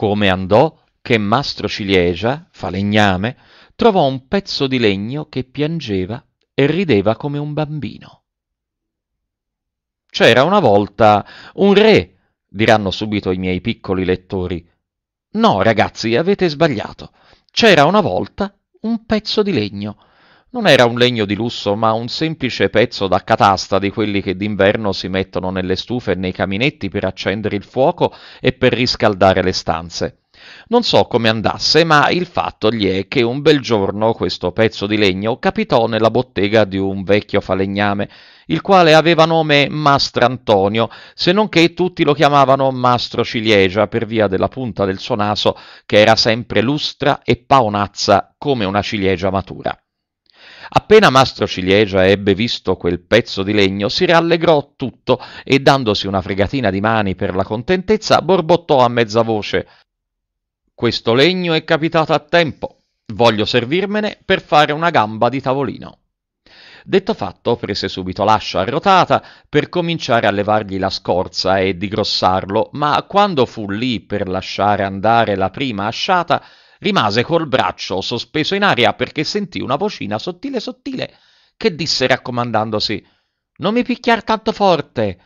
come andò che Mastro Ciliegia, falegname, trovò un pezzo di legno che piangeva e rideva come un bambino. C'era una volta un re, diranno subito i miei piccoli lettori. No, ragazzi, avete sbagliato. C'era una volta un pezzo di legno non era un legno di lusso, ma un semplice pezzo da catasta di quelli che d'inverno si mettono nelle stufe e nei caminetti per accendere il fuoco e per riscaldare le stanze. Non so come andasse, ma il fatto gli è che un bel giorno questo pezzo di legno capitò nella bottega di un vecchio falegname, il quale aveva nome Mastrantonio, se non che tutti lo chiamavano Mastro Ciliegia per via della punta del suo naso, che era sempre lustra e paonazza come una ciliegia matura. Appena Mastro Ciliegia ebbe visto quel pezzo di legno, si rallegrò tutto e, dandosi una fregatina di mani per la contentezza, borbottò a mezza voce Questo legno è capitato a tempo, voglio servirmene per fare una gamba di tavolino. Detto fatto, prese subito l'ascia arrotata per cominciare a levargli la scorza e digrossarlo, ma quando fu lì per lasciare andare la prima asciata, rimase col braccio sospeso in aria perché sentì una vocina sottile sottile che disse raccomandandosi Non mi picchiar tanto forte.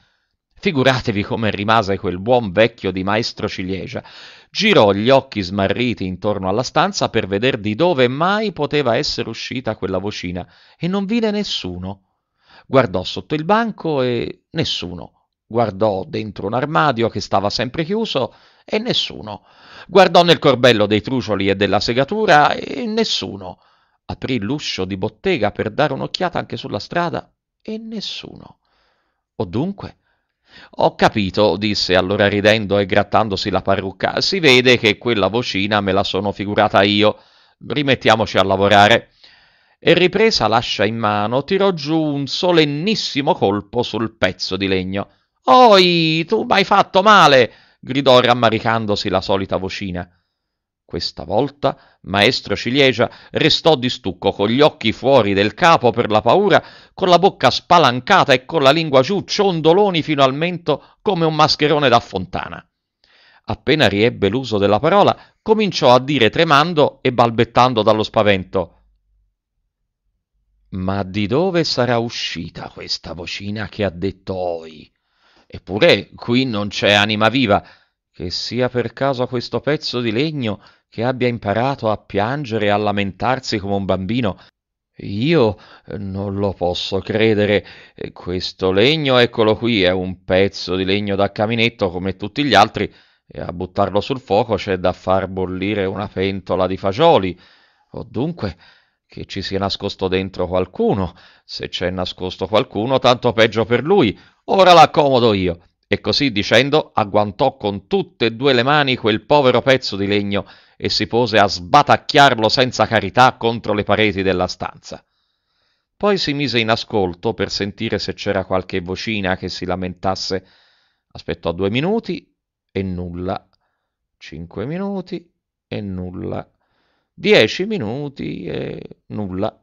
Figuratevi come rimase quel buon vecchio di maestro ciliegia. Girò gli occhi smarriti intorno alla stanza per veder di dove mai poteva essere uscita quella vocina e non vide nessuno. Guardò sotto il banco e nessuno. Guardò dentro un armadio che stava sempre chiuso e nessuno. Guardò nel corbello dei trucioli e della segatura e nessuno. Aprì l'uscio di bottega per dare un'occhiata anche sulla strada e nessuno. O dunque? Ho capito, disse allora ridendo e grattandosi la parrucca. Si vede che quella vocina me la sono figurata io. Rimettiamoci a lavorare. E ripresa l'ascia in mano, tirò giù un solennissimo colpo sul pezzo di legno. Oi, tu m'hai fatto male! gridò rammaricandosi la solita vocina. Questa volta maestro Ciliegia restò di stucco con gli occhi fuori del capo per la paura, con la bocca spalancata e con la lingua giù ciondoloni fino al mento come un mascherone da fontana. Appena riebbe l'uso della parola, cominciò a dire tremando e balbettando dallo spavento Ma di dove sarà uscita questa vocina che ha detto oi? Eppure qui non c'è anima viva, che sia per caso questo pezzo di legno che abbia imparato a piangere e a lamentarsi come un bambino. Io eh, non lo posso credere. Eh, questo legno, eccolo qui, è un pezzo di legno da caminetto come tutti gli altri, e a buttarlo sul fuoco c'è da far bollire una pentola di fagioli. O dunque che ci sia nascosto dentro qualcuno. Se c'è nascosto qualcuno, tanto peggio per lui. Ora l'accomodo io. E così dicendo, agguantò con tutte e due le mani quel povero pezzo di legno e si pose a sbatacchiarlo senza carità contro le pareti della stanza. Poi si mise in ascolto per sentire se c'era qualche vocina che si lamentasse. Aspettò due minuti e nulla. Cinque minuti e nulla. Dieci minuti e nulla.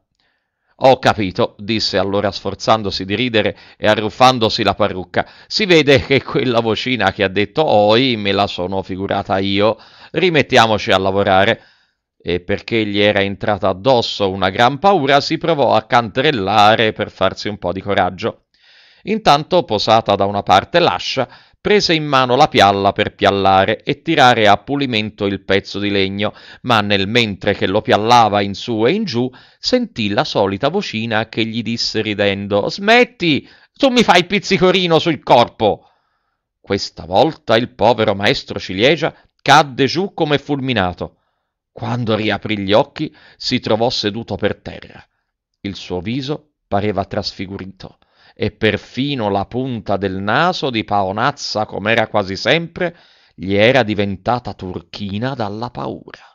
Ho capito, disse allora sforzandosi di ridere e arruffandosi la parrucca. Si vede che quella vocina che ha detto oi me la sono figurata io. Rimettiamoci a lavorare. E perché gli era entrata addosso una gran paura, si provò a canterellare per farsi un po' di coraggio. Intanto, posata da una parte l'ascia, prese in mano la pialla per piallare e tirare a pulimento il pezzo di legno, ma nel mentre che lo piallava in su e in giù, sentì la solita vocina che gli disse ridendo Smetti, tu mi fai pizzicorino sul corpo. Questa volta il povero maestro ciliegia cadde giù come fulminato. Quando riaprì gli occhi si trovò seduto per terra. Il suo viso pareva trasfigurito e perfino la punta del naso di Paonazza, com'era quasi sempre, gli era diventata turchina dalla paura.